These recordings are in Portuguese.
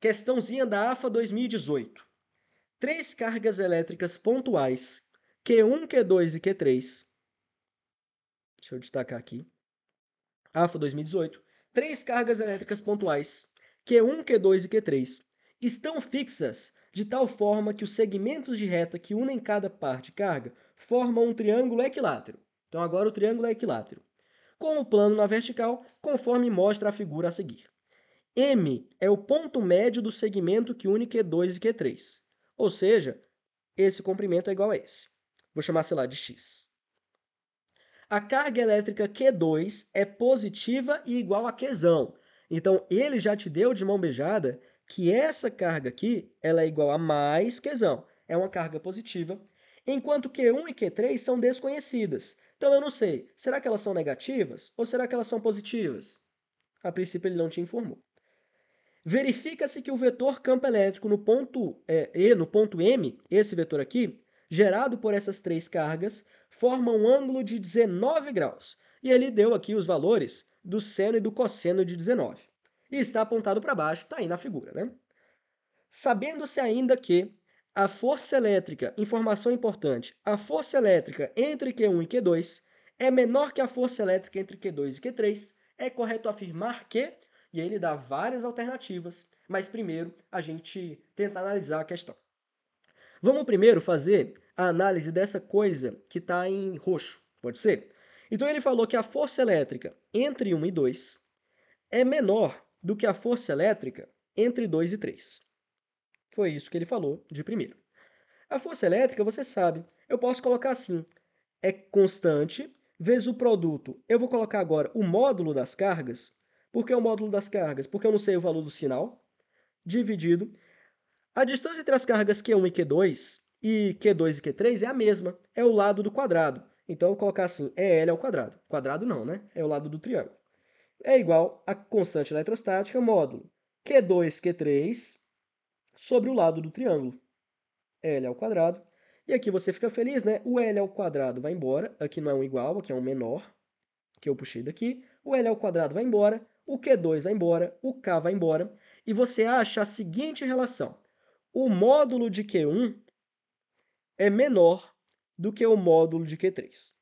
Questãozinha da AFA 2018. Três cargas elétricas pontuais, Q1, Q2 e Q3. Deixa eu destacar aqui. AFA 2018. Três cargas elétricas pontuais, Q1, Q2 e Q3, estão fixas de tal forma que os segmentos de reta que unem cada par de carga formam um triângulo equilátero. Então agora o triângulo é equilátero. Com o plano na vertical, conforme mostra a figura a seguir. M é o ponto médio do segmento que une Q2 e Q3. Ou seja, esse comprimento é igual a esse. Vou chamar, sei lá, de X. A carga elétrica Q2 é positiva e igual a Q. Então, ele já te deu de mão beijada que essa carga aqui ela é igual a mais Qzão. É uma carga positiva. Enquanto Q1 e Q3 são desconhecidas. Então, eu não sei, será que elas são negativas ou será que elas são positivas? A princípio, ele não te informou verifica-se que o vetor campo elétrico no ponto é, E, no ponto M, esse vetor aqui, gerado por essas três cargas, forma um ângulo de 19 graus. E ele deu aqui os valores do seno e do cosseno de 19. E está apontado para baixo, está aí na figura. Né? Sabendo-se ainda que a força elétrica, informação importante, a força elétrica entre Q1 e Q2 é menor que a força elétrica entre Q2 e Q3, é correto afirmar que e ele dá várias alternativas, mas primeiro a gente tenta analisar a questão. Vamos primeiro fazer a análise dessa coisa que está em roxo, pode ser? Então ele falou que a força elétrica entre 1 e 2 é menor do que a força elétrica entre 2 e 3. Foi isso que ele falou de primeiro. A força elétrica, você sabe, eu posso colocar assim: é constante vezes o produto. Eu vou colocar agora o módulo das cargas por que o módulo das cargas? Porque eu não sei o valor do sinal. Dividido. A distância entre as cargas Q1 e Q2 e Q2 e Q3 é a mesma. É o lado do quadrado. Então, eu vou colocar assim, é L ao quadrado. Quadrado não, né? É o lado do triângulo. É igual a constante eletrostática módulo Q2, Q3 sobre o lado do triângulo. L ao quadrado. E aqui você fica feliz, né? O L ao quadrado vai embora. Aqui não é um igual, aqui é um menor, que eu puxei daqui. O L ao quadrado vai embora o Q2 vai embora, o K vai embora, e você acha a seguinte relação. O módulo de Q1 é menor do que o módulo de Q3.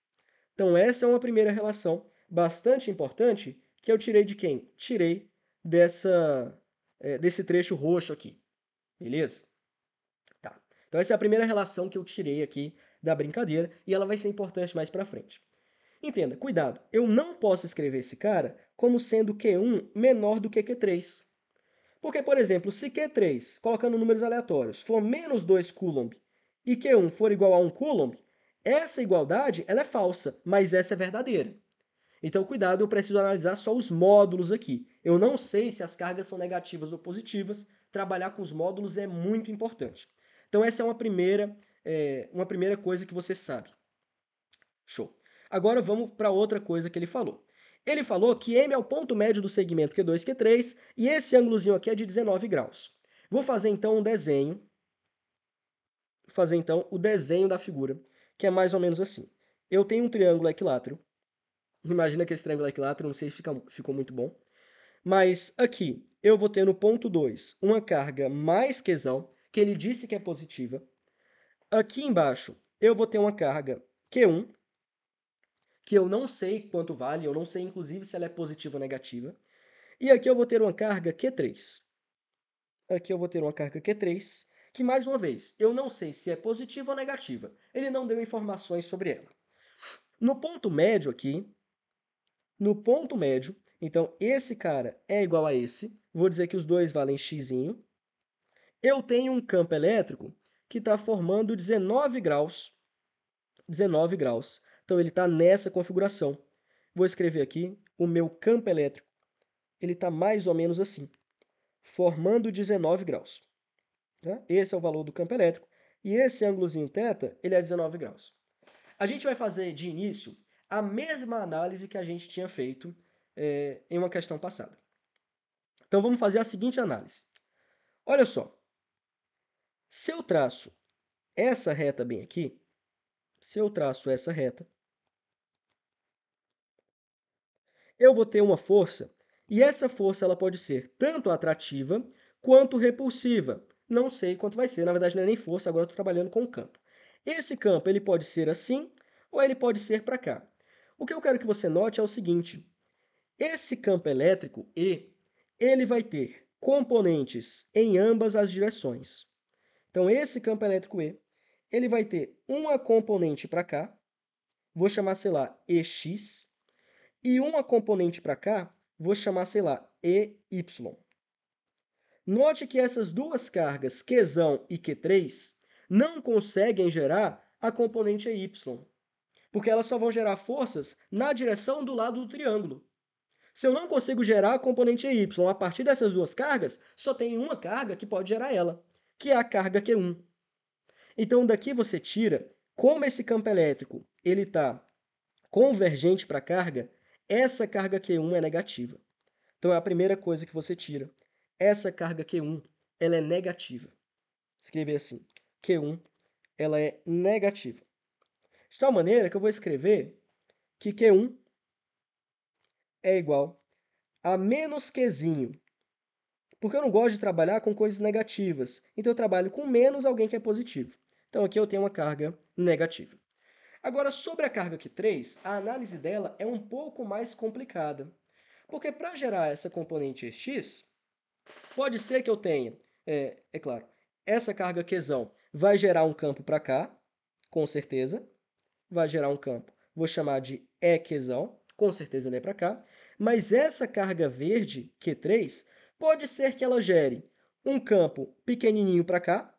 Então essa é uma primeira relação bastante importante que eu tirei de quem? Tirei dessa, é, desse trecho roxo aqui. Beleza? Tá. Então essa é a primeira relação que eu tirei aqui da brincadeira e ela vai ser importante mais para frente. Entenda, cuidado, eu não posso escrever esse cara como sendo Q1 menor do que Q3. Porque, por exemplo, se Q3, colocando números aleatórios, for menos 2 Coulomb e Q1 for igual a 1 Coulomb, essa igualdade ela é falsa, mas essa é verdadeira. Então, cuidado, eu preciso analisar só os módulos aqui. Eu não sei se as cargas são negativas ou positivas. Trabalhar com os módulos é muito importante. Então, essa é uma primeira, é, uma primeira coisa que você sabe. Show. Agora vamos para outra coisa que ele falou. Ele falou que M é o ponto médio do segmento Q2, Q3 e esse ângulozinho aqui é de 19 graus. Vou fazer então um desenho, fazer então o desenho da figura, que é mais ou menos assim. Eu tenho um triângulo equilátero. Imagina que esse triângulo equilátero, não sei se fica, ficou muito bom. Mas aqui eu vou ter no ponto 2 uma carga mais Qzão, que ele disse que é positiva. Aqui embaixo eu vou ter uma carga Q1, que eu não sei quanto vale, eu não sei inclusive se ela é positiva ou negativa. E aqui eu vou ter uma carga Q3. Aqui eu vou ter uma carga Q3, que mais uma vez, eu não sei se é positiva ou negativa. Ele não deu informações sobre ela. No ponto médio aqui, no ponto médio, então esse cara é igual a esse, vou dizer que os dois valem x. Eu tenho um campo elétrico que está formando 19 graus, 19 graus então ele está nessa configuração. Vou escrever aqui o meu campo elétrico. Ele está mais ou menos assim, formando 19 graus. Né? Esse é o valor do campo elétrico. E esse ângulozinho θ, ele é 19 graus. A gente vai fazer de início a mesma análise que a gente tinha feito é, em uma questão passada. Então vamos fazer a seguinte análise. Olha só, se eu traço essa reta bem aqui, se eu traço essa reta, eu vou ter uma força. E essa força ela pode ser tanto atrativa quanto repulsiva. Não sei quanto vai ser, na verdade não é nem força, agora estou trabalhando com o campo. Esse campo ele pode ser assim ou ele pode ser para cá. O que eu quero que você note é o seguinte: esse campo elétrico E, ele vai ter componentes em ambas as direções. Então esse campo elétrico E, ele vai ter uma componente para cá, vou chamar, sei lá, EX, e uma componente para cá, vou chamar, sei lá, EY. Note que essas duas cargas, Q e Q3, não conseguem gerar a componente EY, porque elas só vão gerar forças na direção do lado do triângulo. Se eu não consigo gerar a componente EY a partir dessas duas cargas, só tem uma carga que pode gerar ela, que é a carga Q1. Então, daqui você tira como esse campo elétrico ele está convergente para a carga, essa carga Q1 é negativa. Então é a primeira coisa que você tira. Essa carga Q1, ela é negativa. Escrever assim, Q1, ela é negativa. De tal maneira que eu vou escrever que Q1 é igual a menos Qzinho. Porque eu não gosto de trabalhar com coisas negativas. Então eu trabalho com menos alguém que é positivo. Então aqui eu tenho uma carga negativa. Agora, sobre a carga Q3, a análise dela é um pouco mais complicada. Porque para gerar essa componente X, pode ser que eu tenha, é, é claro, essa carga Qzão vai gerar um campo para cá, com certeza. Vai gerar um campo, vou chamar de EQzão, com certeza ele é para cá. Mas essa carga verde, Q3, pode ser que ela gere um campo pequenininho para cá,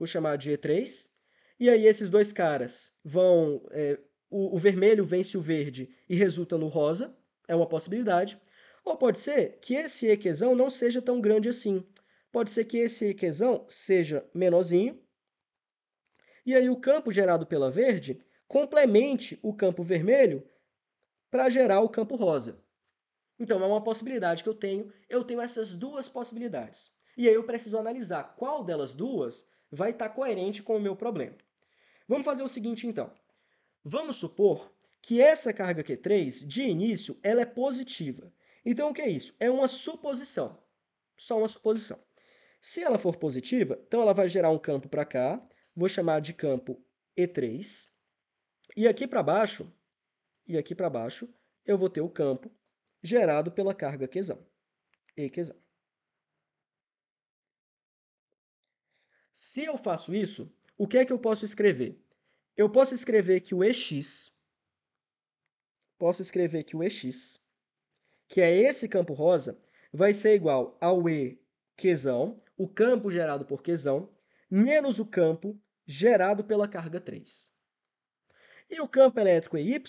vou chamar de E3, e aí esses dois caras vão. É, o, o vermelho vence o verde e resulta no rosa, é uma possibilidade. Ou pode ser que esse equezão não seja tão grande assim. Pode ser que esse equezão seja menorzinho. E aí o campo gerado pela verde complemente o campo vermelho para gerar o campo rosa. Então é uma possibilidade que eu tenho. Eu tenho essas duas possibilidades. E aí eu preciso analisar qual delas duas vai estar tá coerente com o meu problema. Vamos fazer o seguinte então. Vamos supor que essa carga Q3, de início, ela é positiva. Então, o que é isso? É uma suposição. Só uma suposição. Se ela for positiva, então ela vai gerar um campo para cá. Vou chamar de campo E3. E aqui para baixo, e aqui para baixo, eu vou ter o campo gerado pela carga Q, E Se eu faço isso, o que é que eu posso escrever? Eu posso escrever que o EX, posso escrever que o EX, que é esse campo rosa, vai ser igual ao E Qzão, o campo gerado por Qzão, menos o campo gerado pela carga 3. E o campo elétrico EY,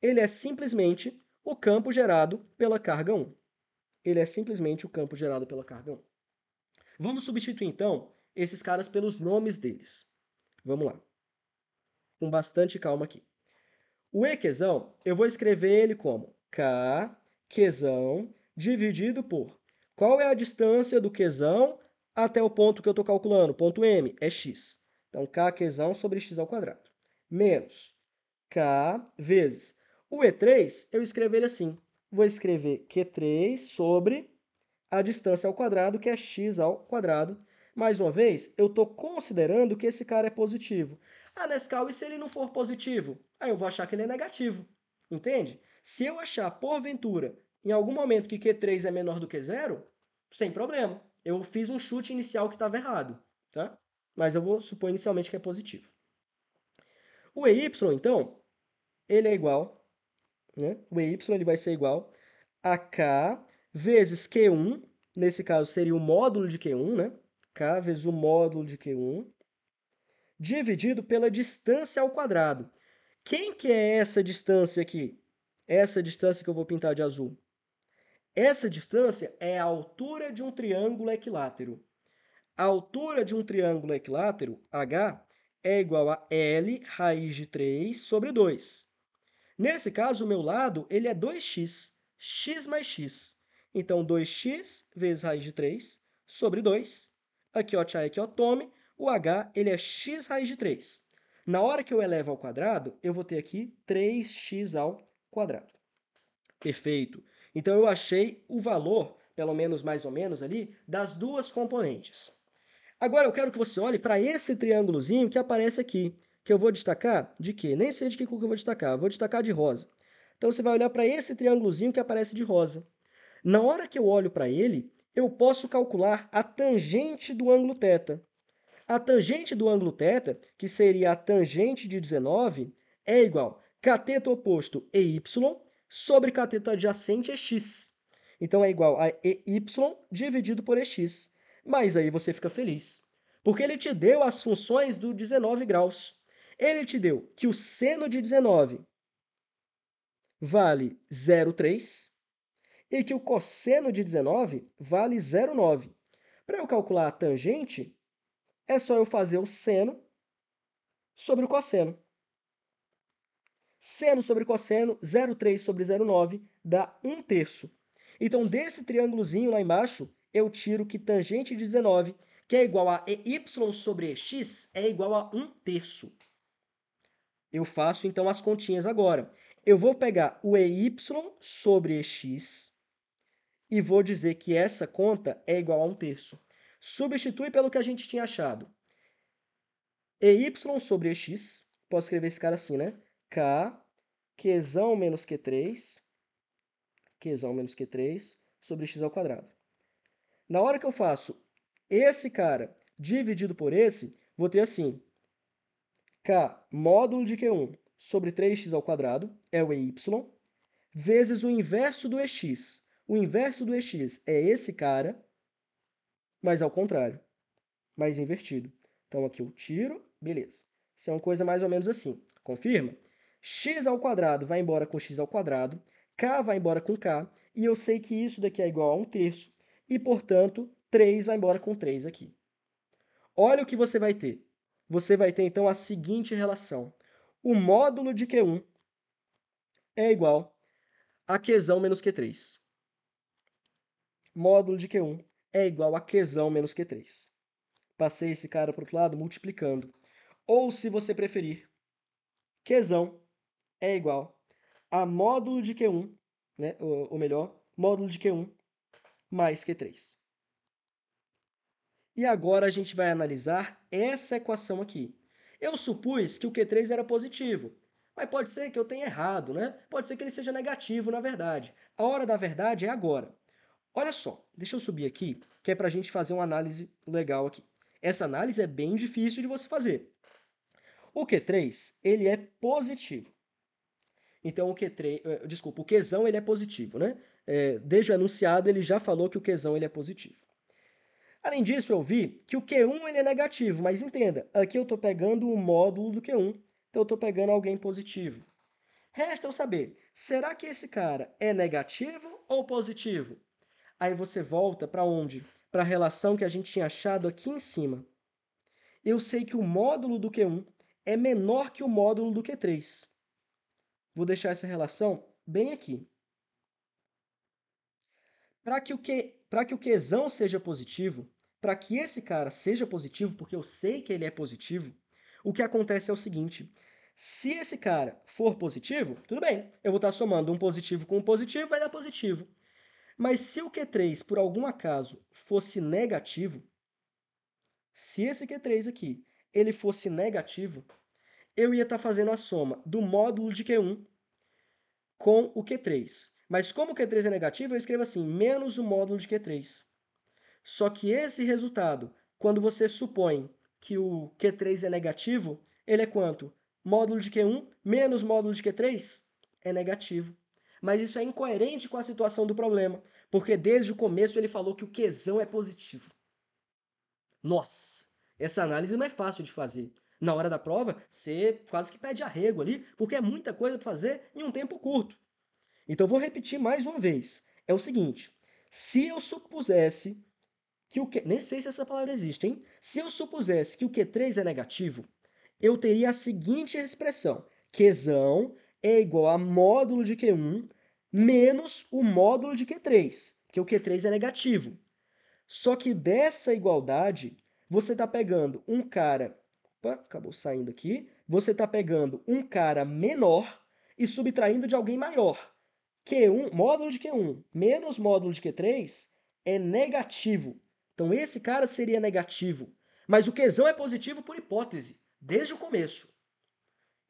ele é simplesmente o campo gerado pela carga 1. Ele é simplesmente o campo gerado pela carga 1. Vamos substituir, então, esses caras pelos nomes deles. Vamos lá. Com bastante calma aqui. O equesão, eu vou escrever ele como K, dividido por... Qual é a distância do quesão até o ponto que eu estou calculando? ponto M é x. Então, k sobre x ao quadrado. Menos k vezes... O E3, eu escrevo ele assim. Vou escrever Q3 sobre a distância ao quadrado, que é x ao quadrado, mais uma vez, eu estou considerando que esse cara é positivo. Ah, Nescau, e se ele não for positivo? Aí eu vou achar que ele é negativo. Entende? Se eu achar, porventura, em algum momento que Q3 é menor do que zero, sem problema. Eu fiz um chute inicial que estava errado, tá? Mas eu vou supor inicialmente que é positivo. O EY, então, ele é igual, né? O EY ele vai ser igual a K vezes Q1, nesse caso seria o módulo de Q1, né? K vezes o módulo de Q1, dividido pela distância ao quadrado. Quem que é essa distância aqui? Essa distância que eu vou pintar de azul. Essa distância é a altura de um triângulo equilátero. A altura de um triângulo equilátero, H, é igual a L raiz de 3 sobre 2. Nesse caso, o meu lado ele é 2x, x mais x. Então, 2x vezes raiz de 3 sobre 2 aqui ó, tchai, aqui ó, tome, o h ele é x raiz de 3. Na hora que eu elevo ao quadrado, eu vou ter aqui 3x ao quadrado. Perfeito. Então, eu achei o valor, pelo menos mais ou menos ali, das duas componentes. Agora, eu quero que você olhe para esse triângulozinho que aparece aqui, que eu vou destacar de quê? Nem sei de que cor que eu vou destacar, eu vou destacar de rosa. Então, você vai olhar para esse triângulozinho que aparece de rosa. Na hora que eu olho para ele, eu posso calcular a tangente do ângulo θ. A tangente do ângulo θ, que seria a tangente de 19, é igual a cateto oposto EY sobre cateto adjacente EX. Então é igual a EY dividido por EX. Mas aí você fica feliz, porque ele te deu as funções do 19 graus. Ele te deu que o seno de 19 vale 0,3 e que o cosseno de 19 vale 0,9. Para eu calcular a tangente, é só eu fazer o seno sobre o cosseno. Seno sobre cosseno, 0,3 sobre 0,9 dá 1 terço. Então, desse triângulozinho lá embaixo, eu tiro que tangente de 19, que é igual a EY sobre EX, é igual a 1 terço. Eu faço, então, as continhas agora. Eu vou pegar o EY sobre EX, e vou dizer que essa conta é igual a um terço. Substitui pelo que a gente tinha achado. EY sobre EX, posso escrever esse cara assim, né? K, Qzão menos Q3, Qzão menos Q3 sobre x ao quadrado. Na hora que eu faço esse cara dividido por esse, vou ter assim, K módulo de Q1 sobre 3x ao quadrado é o EY, vezes o inverso do EX, o inverso do EX é esse cara, mas ao é contrário, mais invertido. Então aqui eu tiro, beleza. Isso é uma coisa mais ou menos assim. Confirma? x ao quadrado vai embora com x ao quadrado, k vai embora com k, e eu sei que isso daqui é igual a 1 terço, e, portanto, 3 vai embora com 3 aqui. Olha o que você vai ter. Você vai ter, então, a seguinte relação. O módulo de Q1 é igual a Qzão menos Q3 módulo de Q1 é igual a Qzão menos Q3. Passei esse cara para o outro lado multiplicando. Ou, se você preferir, Qzão é igual a módulo de Q1, né? ou, ou melhor, módulo de Q1 mais Q3. E agora a gente vai analisar essa equação aqui. Eu supus que o Q3 era positivo, mas pode ser que eu tenha errado, né? Pode ser que ele seja negativo, na verdade. A hora da verdade é agora. Olha só, deixa eu subir aqui, que é para a gente fazer uma análise legal aqui. Essa análise é bem difícil de você fazer. O Q3, ele é positivo. Então o Q3, eh, desculpa, o Qzão ele é positivo, né? É, desde o enunciado ele já falou que o Qzão ele é positivo. Além disso, eu vi que o Q1 ele é negativo, mas entenda, aqui eu estou pegando o módulo do Q1, então eu estou pegando alguém positivo. Resta eu saber, será que esse cara é negativo ou positivo? Aí você volta para onde? Para a relação que a gente tinha achado aqui em cima. Eu sei que o módulo do Q1 é menor que o módulo do Q3. Vou deixar essa relação bem aqui. Para que o Q, para que o seja positivo, para que esse cara seja positivo, porque eu sei que ele é positivo, o que acontece é o seguinte: se esse cara for positivo, tudo bem, eu vou estar tá somando um positivo com um positivo, vai dar positivo. Mas se o Q3, por algum acaso, fosse negativo, se esse Q3 aqui ele fosse negativo, eu ia estar tá fazendo a soma do módulo de Q1 com o Q3. Mas como o Q3 é negativo, eu escrevo assim, menos o módulo de Q3. Só que esse resultado, quando você supõe que o Q3 é negativo, ele é quanto? Módulo de Q1 menos módulo de Q3 é negativo. Mas isso é incoerente com a situação do problema, porque desde o começo ele falou que o quesão é positivo. Nossa, essa análise não é fácil de fazer. Na hora da prova, você quase que pede arrego ali, porque é muita coisa para fazer em um tempo curto. Então vou repetir mais uma vez. É o seguinte: se eu supusesse que o Q... nem sei se essa palavra existe, hein? Se eu supusesse que o Q3 é negativo, eu teria a seguinte expressão: quesão é igual a módulo de Q1 menos o módulo de Q3, que o Q3 é negativo. Só que dessa igualdade, você está pegando um cara. Opa, acabou saindo aqui. Você está pegando um cara menor e subtraindo de alguém maior. Q1, módulo de Q1 menos módulo de Q3 é negativo. Então esse cara seria negativo. Mas o Qzão é positivo por hipótese, desde o começo.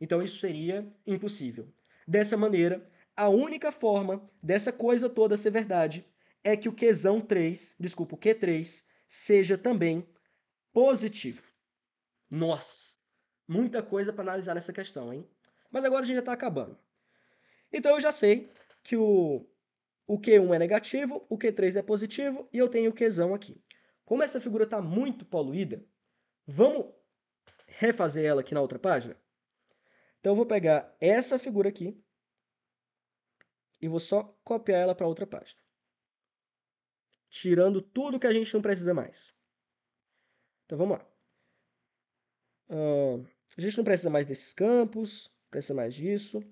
Então isso seria impossível. Dessa maneira, a única forma dessa coisa toda ser verdade é que o q 3, desculpa, o Q3, seja também positivo. Nossa, muita coisa para analisar nessa questão, hein? Mas agora a gente já está acabando. Então eu já sei que o, o Q1 é negativo, o Q3 é positivo e eu tenho o Qzão aqui. Como essa figura está muito poluída, vamos refazer ela aqui na outra página? Então eu vou pegar essa figura aqui e vou só copiar ela para outra página. Tirando tudo que a gente não precisa mais. Então vamos lá. Uh, a gente não precisa mais desses campos, precisa mais disso.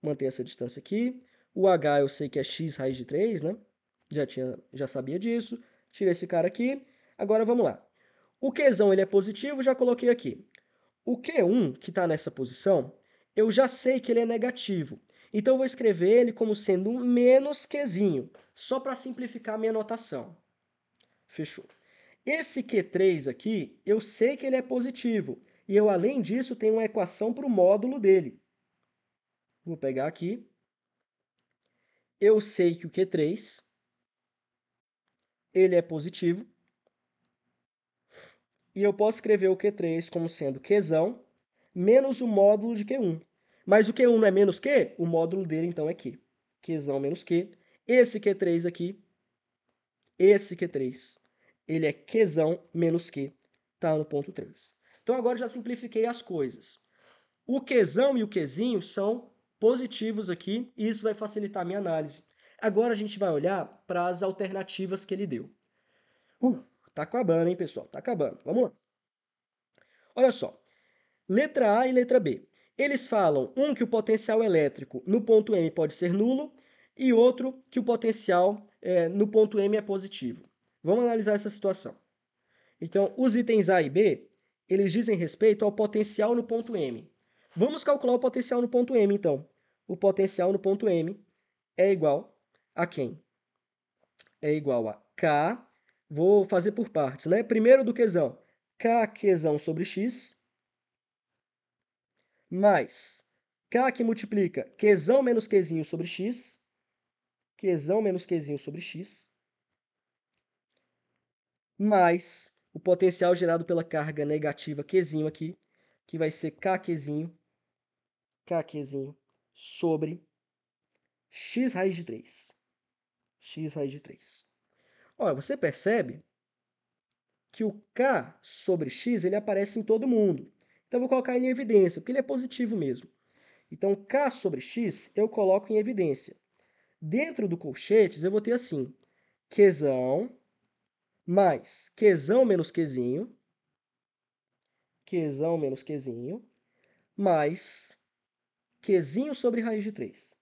Manter essa distância aqui. O H eu sei que é x raiz de 3, né? Já, tinha, já sabia disso. Tirei esse cara aqui. Agora vamos lá. O Q ele é positivo, já coloquei aqui. O Q1, que está nessa posição, eu já sei que ele é negativo. Então, eu vou escrever ele como sendo um menos Qzinho, só para simplificar a minha notação. Fechou. Esse Q3 aqui, eu sei que ele é positivo. E eu, além disso, tenho uma equação para o módulo dele. Vou pegar aqui. Eu sei que o Q3 ele é positivo e eu posso escrever o Q3 como sendo Qzão menos o módulo de Q1. Mas o Q1 não é menos Q? O módulo dele, então, é Q. Qzão menos Q. Esse Q3 aqui, esse Q3, ele é Qzão menos Q, tá no ponto 3. Então, agora já simplifiquei as coisas. O Qzão e o Qzinho são positivos aqui, e isso vai facilitar a minha análise. Agora a gente vai olhar para as alternativas que ele deu. Uh, Tá acabando, hein, pessoal? Tá acabando. Vamos lá. Olha só. Letra A e letra B. Eles falam, um, que o potencial elétrico no ponto M pode ser nulo e outro, que o potencial é, no ponto M é positivo. Vamos analisar essa situação. Então, os itens A e B, eles dizem respeito ao potencial no ponto M. Vamos calcular o potencial no ponto M, então. O potencial no ponto M é igual a quem? É igual a K Vou fazer por partes, né? Primeiro do quesão, k quesão sobre x, mais k que multiplica quesão menos quesinho sobre x, quesão menos quesinho sobre x, mais o potencial gerado pela carga negativa quesinho aqui, que vai ser k quesinho, k quesinho sobre x raiz de 3. x raiz de 3. Olha, você percebe que o K sobre X ele aparece em todo mundo. Então, eu vou colocar ele em evidência, porque ele é positivo mesmo. Então, K sobre X eu coloco em evidência. Dentro do colchetes, eu vou ter assim, Qzão mais Qzão menos Qzinho, Qzão menos Qzinho, mais Qzinho sobre raiz de 3.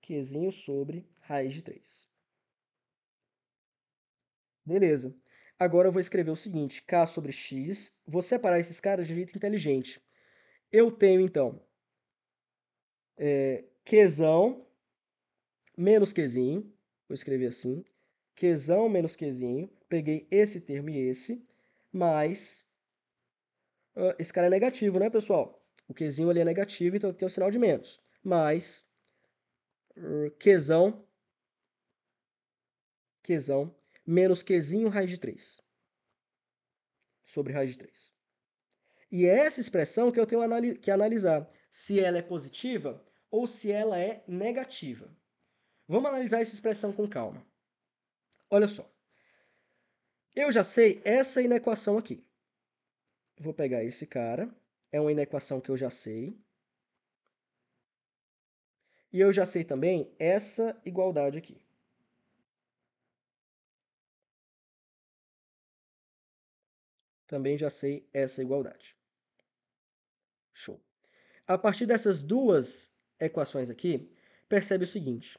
Qzinho sobre raiz de 3. Beleza. Agora eu vou escrever o seguinte, K sobre X. Vou separar esses caras de jeito inteligente. Eu tenho, então, é, menos quezinho Vou escrever assim. quezão menos quezinho Peguei esse termo e esse. Mais... Uh, esse cara é negativo, né, pessoal? O quezinho ali é negativo, então tem o um sinal de menos. Mais... Uh, quezão menos qzinho raiz de 3. Sobre raiz de 3. E é essa expressão que eu tenho que analisar, se ela é positiva ou se ela é negativa. Vamos analisar essa expressão com calma. Olha só. Eu já sei essa inequação aqui. Vou pegar esse cara. É uma inequação que eu já sei. E eu já sei também essa igualdade aqui. também já sei essa igualdade. Show. A partir dessas duas equações aqui, percebe o seguinte.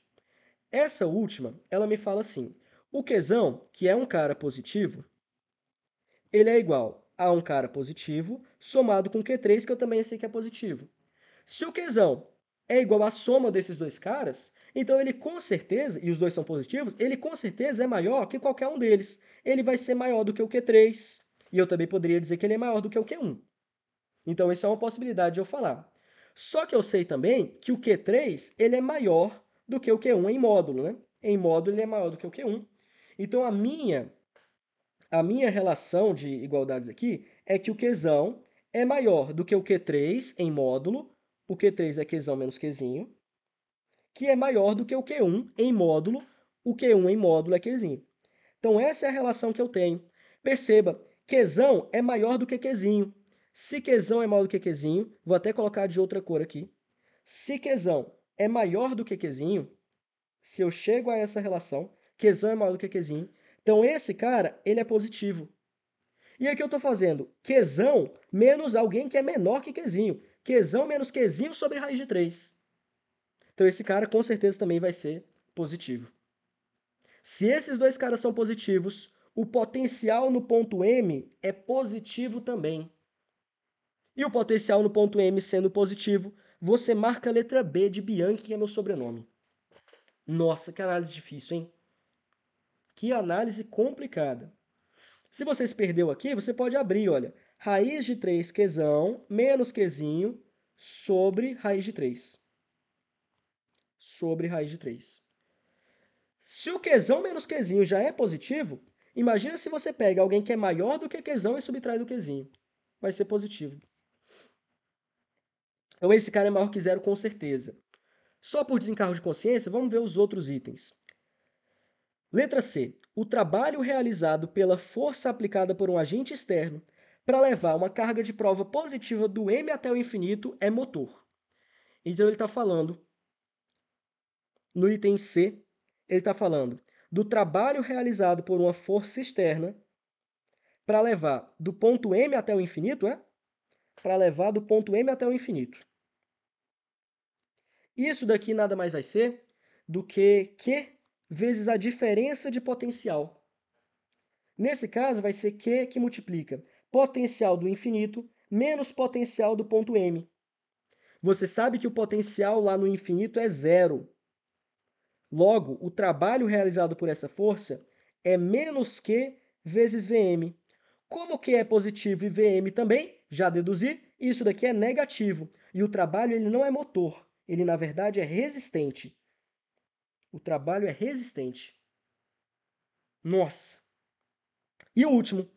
Essa última, ela me fala assim, o Qzão, que é um cara positivo, ele é igual a um cara positivo somado com Q3, que eu também sei que é positivo. Se o Qzão é igual à soma desses dois caras, então ele com certeza, e os dois são positivos, ele com certeza é maior que qualquer um deles. Ele vai ser maior do que o Q3, e eu também poderia dizer que ele é maior do que o Q1. Então, essa é uma possibilidade de eu falar. Só que eu sei também que o Q3 ele é maior do que o Q1 em módulo, né? Em módulo ele é maior do que o Q1. Então a minha a minha relação de igualdades aqui é que o Qzão é maior do que o Q3 em módulo, o Q3 é Q menos Q, que é maior do que o Q1 em módulo, o Q1 em módulo é Q. Então essa é a relação que eu tenho. Perceba Quezão é maior do que Quezinho. Se Quezão é maior do que Quezinho, vou até colocar de outra cor aqui. Se Quezão é maior do que Quezinho, se eu chego a essa relação, Quezão é maior do que Quezinho, então esse cara, ele é positivo. E aqui eu estou fazendo Quezão menos alguém que é menor que Quezinho. Quezão menos Quezinho sobre raiz de 3. Então esse cara com certeza também vai ser positivo. Se esses dois caras são positivos, o potencial no ponto M é positivo também. E o potencial no ponto M sendo positivo, você marca a letra B de Bianchi, que é meu sobrenome. Nossa, que análise difícil, hein? Que análise complicada. Se você se perdeu aqui, você pode abrir, olha. Raiz de 3 quezão menos quezinho sobre raiz de 3. Sobre raiz de 3. Se o quezão menos quezinho já é positivo, Imagina se você pega alguém que é maior do que Qzão e subtrai do Qzinho. Vai ser positivo. Então esse cara é maior que zero com certeza. Só por desencargo de consciência, vamos ver os outros itens. Letra C. O trabalho realizado pela força aplicada por um agente externo para levar uma carga de prova positiva do M até o infinito é motor. Então ele está falando, no item C, ele está falando do trabalho realizado por uma força externa para levar do ponto M até o infinito, é? Para levar do ponto M até o infinito. Isso daqui nada mais vai ser do que Q vezes a diferença de potencial. Nesse caso, vai ser Q que multiplica potencial do infinito menos potencial do ponto M. Você sabe que o potencial lá no infinito é zero. Logo, o trabalho realizado por essa força é menos Q vezes VM. Como Q é positivo e VM também, já deduzi, isso daqui é negativo. E o trabalho ele não é motor, ele na verdade é resistente. O trabalho é resistente. Nossa! E o último,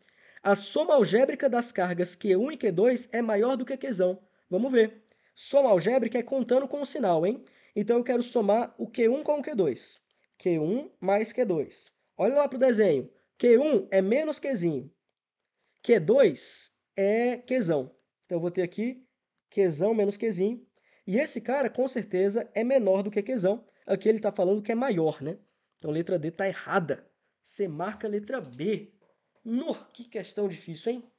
a soma algébrica das cargas Q1 e Q2 é maior do que a Qzão. Vamos ver. Soma algébrica é contando com o sinal, hein? Então eu quero somar o Q1 com o Q2. Q1 mais Q2. Olha lá para o desenho. Q1 é menos Qzinho. Q2 é Qzão. Então eu vou ter aqui Qzão menos Qzinho. E esse cara, com certeza, é menor do que Qzão. Aqui ele está falando que é maior, né? Então a letra D está errada. Você marca a letra B. No, que questão difícil, hein?